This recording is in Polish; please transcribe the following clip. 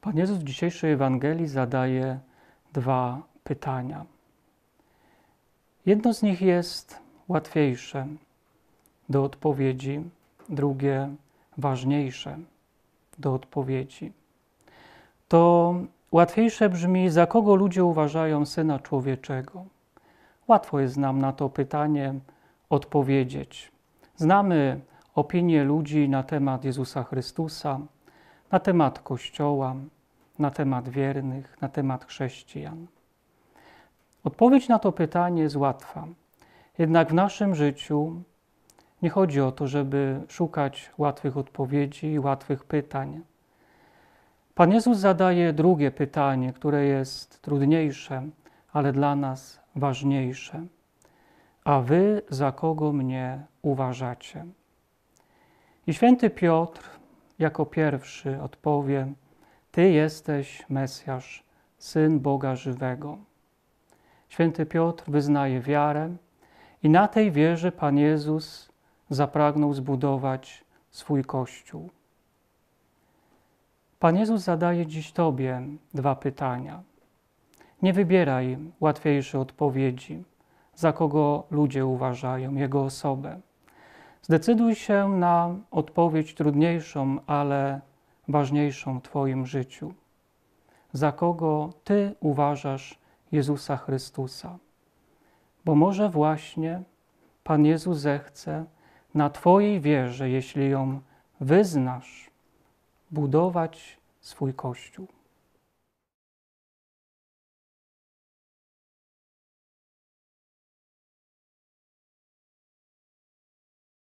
Pan Jezus w dzisiejszej Ewangelii zadaje dwa pytania. Jedno z nich jest łatwiejsze do odpowiedzi, drugie ważniejsze do odpowiedzi. To łatwiejsze brzmi, za kogo ludzie uważają syna człowieczego? Łatwo jest nam na to pytanie odpowiedzieć. Znamy opinie ludzi na temat Jezusa Chrystusa na temat Kościoła, na temat wiernych, na temat chrześcijan? Odpowiedź na to pytanie jest łatwa. Jednak w naszym życiu nie chodzi o to, żeby szukać łatwych odpowiedzi i łatwych pytań. Pan Jezus zadaje drugie pytanie, które jest trudniejsze, ale dla nas ważniejsze. A wy za kogo mnie uważacie? I święty Piotr jako pierwszy odpowie: Ty jesteś Mesjasz, syn Boga żywego. Święty Piotr wyznaje wiarę i na tej wierze Pan Jezus zapragnął zbudować swój kościół. Pan Jezus zadaje dziś Tobie dwa pytania. Nie wybieraj łatwiejszej odpowiedzi, za kogo ludzie uważają Jego osobę. Zdecyduj się na odpowiedź trudniejszą, ale ważniejszą w Twoim życiu. Za kogo Ty uważasz Jezusa Chrystusa? Bo może właśnie Pan Jezus zechce na Twojej wierze, jeśli ją wyznasz, budować swój Kościół.